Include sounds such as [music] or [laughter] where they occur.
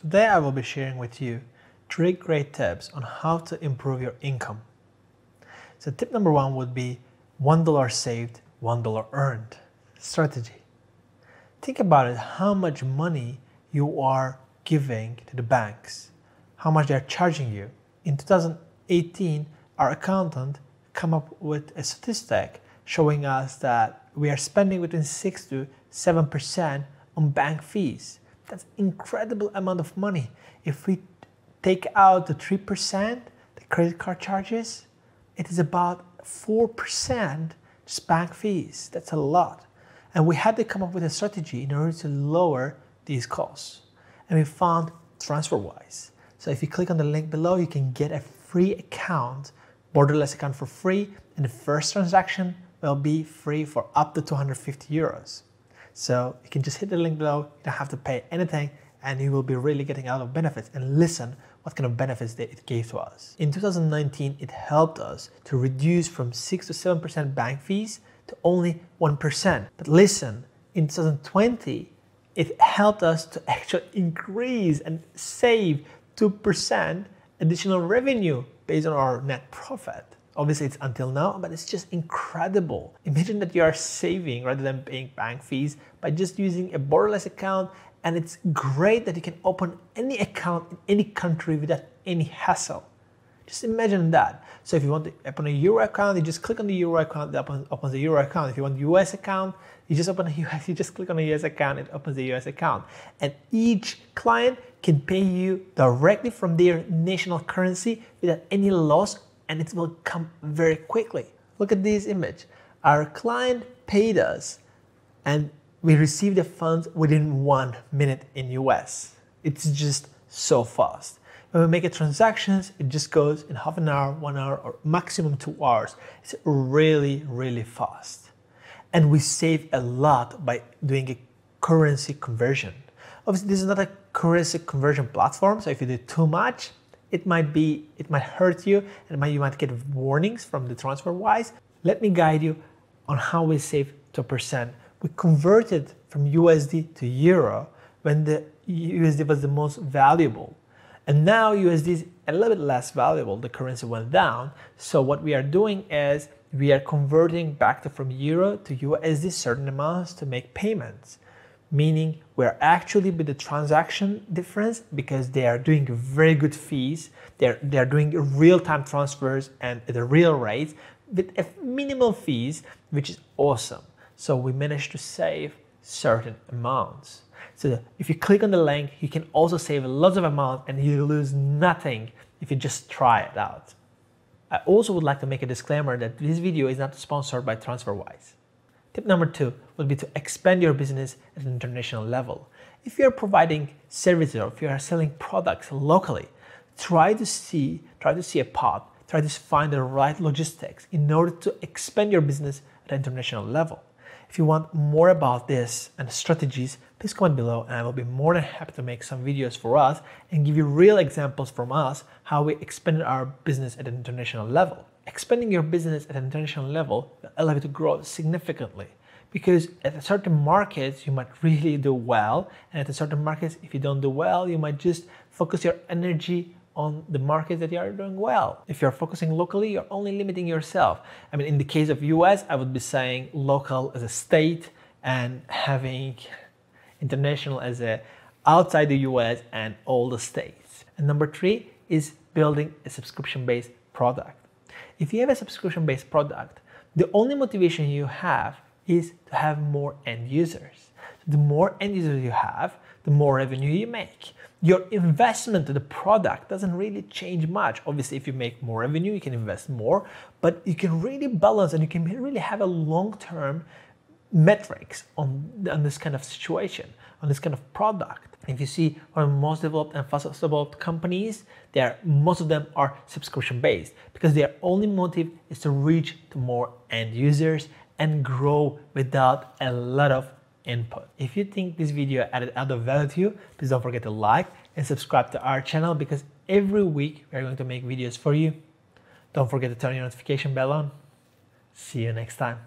Today I will be sharing with you three great tips on how to improve your income. So tip number one would be $1 saved, $1 earned strategy. Think about it, how much money you are giving to the banks, how much they're charging you. In 2018, our accountant come up with a statistic showing us that we are spending between 6 to 7% on bank fees. That's incredible amount of money. If we take out the 3%, the credit card charges, it is about 4% just bank fees. That's a lot. And we had to come up with a strategy in order to lower these costs. And we found TransferWise. So if you click on the link below, you can get a free account, borderless account for free, and the first transaction will be free for up to 250 euros. So you can just hit the link below, you don't have to pay anything and you will be really getting a lot of benefits and listen what kind of benefits that it gave to us. In 2019, it helped us to reduce from 6 to 7% bank fees to only 1%. But listen, in 2020, it helped us to actually increase and save 2% additional revenue based on our net profit. Obviously, it's until now, but it's just incredible. Imagine that you are saving rather than paying bank fees by just using a borderless account. And it's great that you can open any account in any country without any hassle. Just imagine that. So if you want to open a euro account, you just click on the euro account, that opens, the euro account. If you want US account, you just open a US, [laughs] you just click on a US account, it opens the US account. And each client can pay you directly from their national currency without any loss and it will come very quickly. Look at this image. Our client paid us and we received the funds within one minute in US. It's just so fast. When we make a transactions, it just goes in half an hour, one hour, or maximum two hours. It's really, really fast. And we save a lot by doing a currency conversion. Obviously, this is not a currency conversion platform, so if you do too much, it might be it might hurt you and you might get warnings from the transfer wise let me guide you on how we save 2 percent we converted from usd to euro when the usd was the most valuable and now usd is a little bit less valuable the currency went down so what we are doing is we are converting back to, from euro to usd certain amounts to make payments meaning we're actually with the transaction difference because they are doing very good fees. They're, they're doing real-time transfers and at a real rate with a minimal fees, which is awesome. So we managed to save certain amounts. So if you click on the link, you can also save lots of amounts and you lose nothing if you just try it out. I also would like to make a disclaimer that this video is not sponsored by TransferWise. Tip number two would be to expand your business at an international level. If you are providing services or if you are selling products locally, try to see, try to see a path, try to find the right logistics in order to expand your business at an international level. If you want more about this and strategies, please comment below and I will be more than happy to make some videos for us and give you real examples from us how we expanded our business at an international level expanding your business at an international level will allow you to grow significantly because at certain markets you might really do well and at certain markets if you don't do well you might just focus your energy on the markets that you are doing well if you're focusing locally you're only limiting yourself i mean in the case of us i would be saying local as a state and having international as a outside the us and all the states and number three is building a subscription based product if you have a subscription based product, the only motivation you have is to have more end users. The more end users you have, the more revenue you make. Your investment to the product doesn't really change much. Obviously, if you make more revenue, you can invest more, but you can really balance and you can really have a long term metrics on, on this kind of situation, on this kind of product. If you see one most developed and fastest developed companies, they are, most of them are subscription based because their only motive is to reach to more end users and grow without a lot of input. If you think this video added other value to you, please don't forget to like and subscribe to our channel because every week we're going to make videos for you. Don't forget to turn your notification bell on. See you next time.